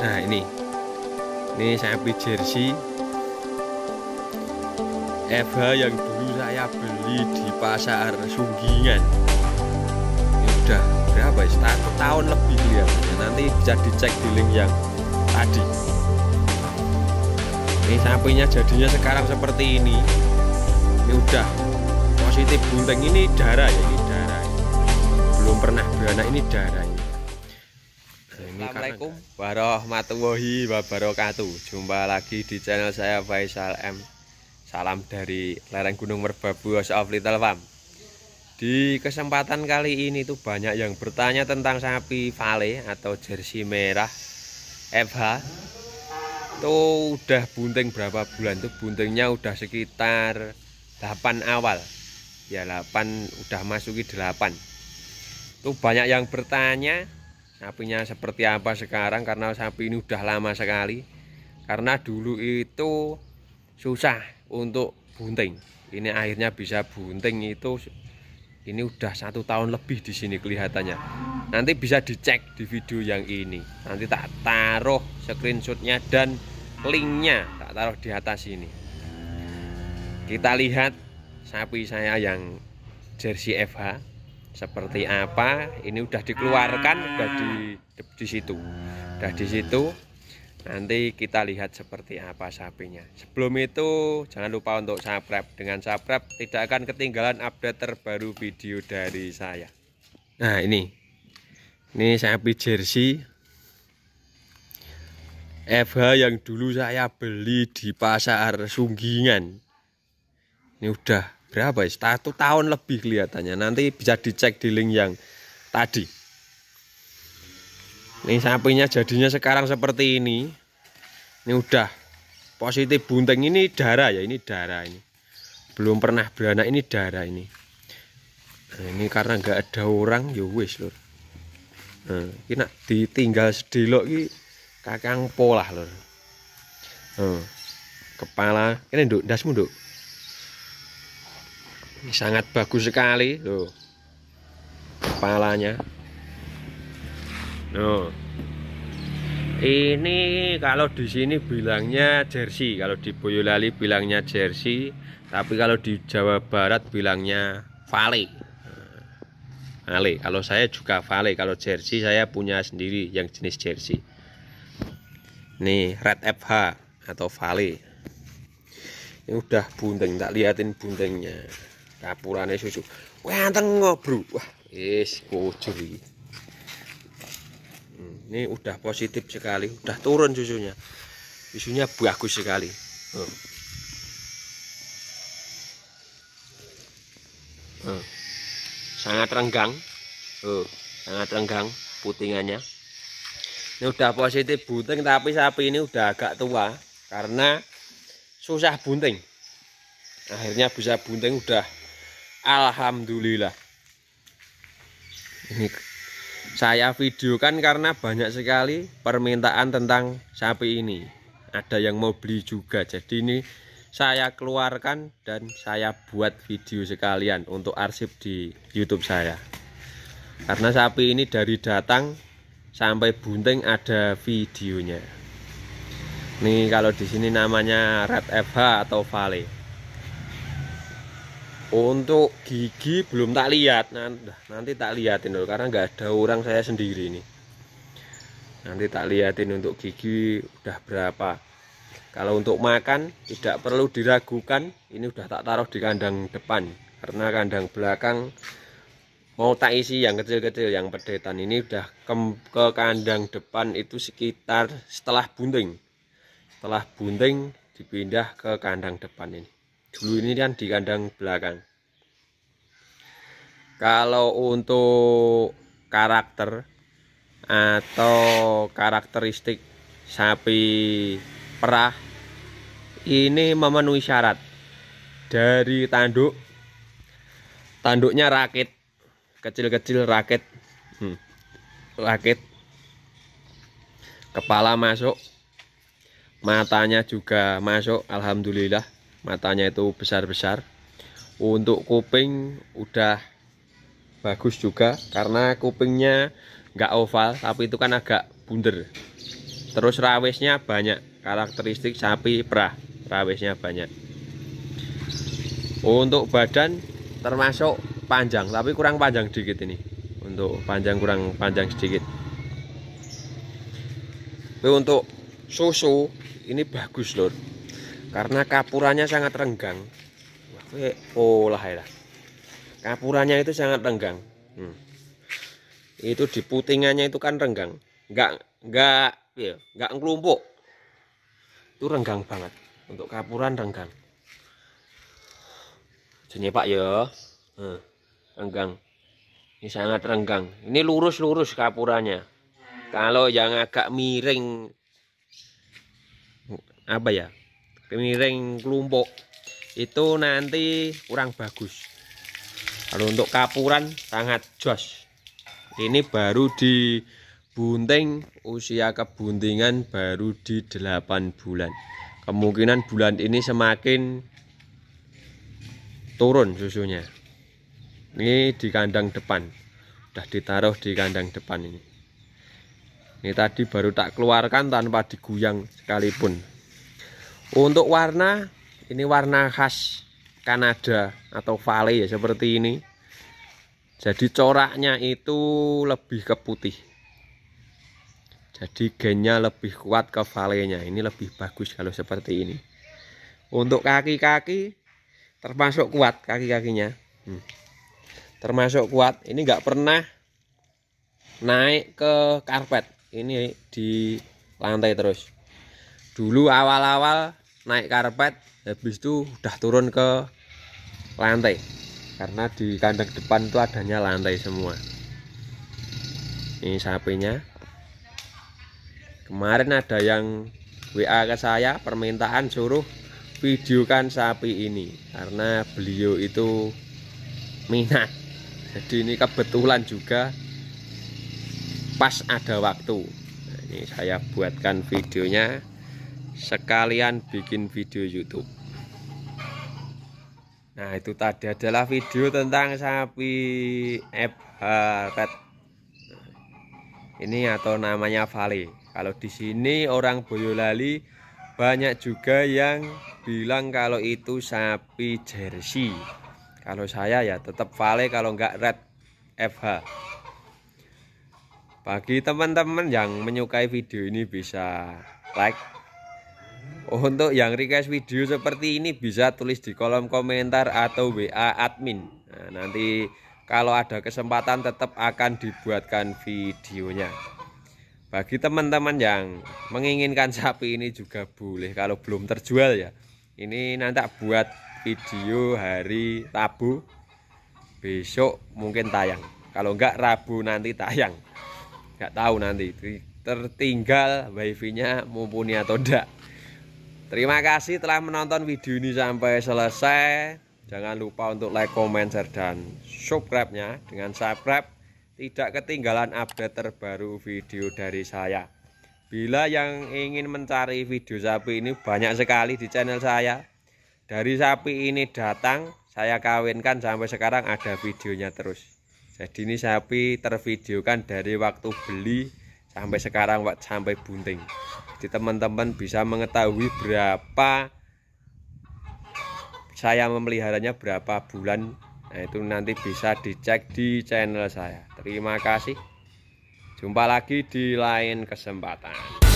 nah ini ini beli jersey Eva yang dulu saya beli di pasar Sunggingan ini udah berapa ya satu tahun lebih ya nanti bisa dicek di link yang tadi ini sapinya jadinya sekarang seperti ini ini udah positif bunteng ini darah ya ini darah belum pernah beranak ini darah ini Assalamualaikum warahmatullahi wabarakatuh Jumpa lagi di channel saya Faisal M Salam dari lereng Gunung Merbabu House of Little Farm Di kesempatan kali ini tuh banyak yang bertanya tentang sapi vale atau jersey merah FH Tuh udah bunting berapa bulan tuh buntingnya udah sekitar 8 awal Ya 8 udah masuki 8 Tuh banyak yang bertanya sapinya seperti apa sekarang karena sapi ini udah lama sekali karena dulu itu susah untuk bunting ini akhirnya bisa bunting itu ini udah satu tahun lebih di sini kelihatannya nanti bisa dicek di video yang ini nanti tak taruh screenshotnya dan linknya tak taruh di atas ini kita lihat sapi saya yang jersey FH seperti apa ini udah dikeluarkan udah di di situ udah di situ nanti kita lihat seperti apa sapinya sebelum itu jangan lupa untuk subscribe dengan subscribe tidak akan ketinggalan update terbaru video dari saya nah ini ini sapi jersey FH yang dulu saya beli di pasar Sunggingan ini udah berapa ya satu tahun lebih kelihatannya nanti bisa dicek di link yang tadi ini sapinya jadinya sekarang seperti ini ini udah positif bunting ini darah ya ini darah ini belum pernah beranak ini darah ini nah, ini karena nggak ada orang ya wis lur nah, ini nak ditinggal sedelok ini kakang polah lur nah, kepala ini nduk dasmu nduk sangat bagus sekali tuh kepalanya loh ini kalau di sini bilangnya jersey kalau di Boyolali bilangnya jersey tapi kalau di Jawa Barat bilangnya vale vale kalau saya juga vale kalau jersey saya punya sendiri yang jenis jersey nih red FH atau vale ini udah bunting tak liatin buntingnya kapurane susu wanteng ngobru wah is kucur ini hmm, ini udah positif sekali udah turun susunya susunya bagus sekali hmm. Hmm. sangat renggang oh, sangat renggang putingannya ini udah positif bunting tapi sapi ini udah agak tua karena susah bunting akhirnya bisa bunting udah Alhamdulillah ini saya videokan karena banyak sekali permintaan tentang sapi ini ada yang mau beli juga jadi ini saya keluarkan dan saya buat video sekalian untuk arsip di YouTube saya karena sapi ini dari datang sampai bunting ada videonya nih kalau di sini namanya Red FH atau Vale untuk gigi belum tak lihat nanti, nanti tak lihatin dulu karena nggak ada orang saya sendiri nih nanti tak lihatin untuk gigi udah berapa kalau untuk makan tidak perlu diragukan ini udah tak taruh di kandang depan karena kandang belakang mau tak isi yang kecil-kecil yang pedetan ini udah ke, ke kandang depan itu sekitar setelah bunting setelah bunting dipindah ke kandang depan ini dulu ini kan di kandang belakang kalau untuk karakter atau karakteristik sapi perah ini memenuhi syarat dari tanduk tanduknya rakit kecil-kecil rakit hmm. rakit kepala masuk matanya juga masuk Alhamdulillah matanya itu besar-besar untuk kuping udah bagus juga karena kupingnya nggak oval tapi itu kan agak bunder terus rawisnya banyak karakteristik sapi perah Rawisnya banyak untuk badan termasuk panjang tapi kurang panjang sedikit ini untuk panjang kurang panjang sedikit tapi untuk susu ini bagus lor karena kapurannya sangat renggang oh lah haira. Ya kapurannya itu sangat renggang hmm. itu di putingannya itu kan renggang nggak nggak gak iya, nggak ngelumpuk itu renggang banget untuk kapuran renggang jenis pak ya hmm. renggang ini sangat renggang ini lurus-lurus kapurannya kalau yang agak miring apa ya miring kelumpuk itu nanti kurang bagus kalau untuk kapuran sangat jos ini baru dibunting usia kebuntingan baru di 8 bulan kemungkinan bulan ini semakin turun susunya ini di kandang depan udah ditaruh di kandang depan ini ini tadi baru tak keluarkan tanpa diguyang sekalipun untuk warna, ini warna khas Kanada atau Vale ya seperti ini. Jadi coraknya itu lebih ke putih. Jadi gennya lebih kuat ke valenya. Ini lebih bagus kalau seperti ini. Untuk kaki-kaki termasuk kuat kaki-kakinya. Hmm. Termasuk kuat. Ini nggak pernah naik ke karpet. Ini di lantai terus. Dulu awal-awal naik karpet habis itu udah turun ke lantai karena di kandang depan itu adanya lantai semua ini sapinya kemarin ada yang WA ke saya permintaan suruh videokan sapi ini karena beliau itu minat jadi ini kebetulan juga pas ada waktu nah, ini saya buatkan videonya sekalian bikin video YouTube. Nah, itu tadi adalah video tentang sapi FH Red. Ini atau namanya Vale. Kalau di sini orang Boyolali banyak juga yang bilang kalau itu sapi jersey. Kalau saya ya tetap Vale kalau enggak Red FH. Bagi teman-teman yang menyukai video ini bisa like Oh, untuk yang request video seperti ini bisa tulis di kolom komentar atau WA admin. Nah, nanti kalau ada kesempatan tetap akan dibuatkan videonya. Bagi teman-teman yang menginginkan sapi ini juga boleh kalau belum terjual ya. Ini nanti buat video hari Rabu besok mungkin tayang. Kalau enggak Rabu nanti tayang. Enggak tahu nanti tertinggal wifi-nya mumpuni atau enggak. Terima kasih telah menonton video ini sampai selesai. Jangan lupa untuk like, comment, share, dan subscribe-nya. Dengan subscribe, tidak ketinggalan update terbaru video dari saya. Bila yang ingin mencari video sapi ini banyak sekali di channel saya. Dari sapi ini datang, saya kawinkan sampai sekarang ada videonya terus. Jadi ini sapi tervideokan dari waktu beli sampai sekarang sampai bunting jadi teman-teman bisa mengetahui berapa saya memeliharanya berapa bulan nah itu nanti bisa dicek di channel saya terima kasih jumpa lagi di lain kesempatan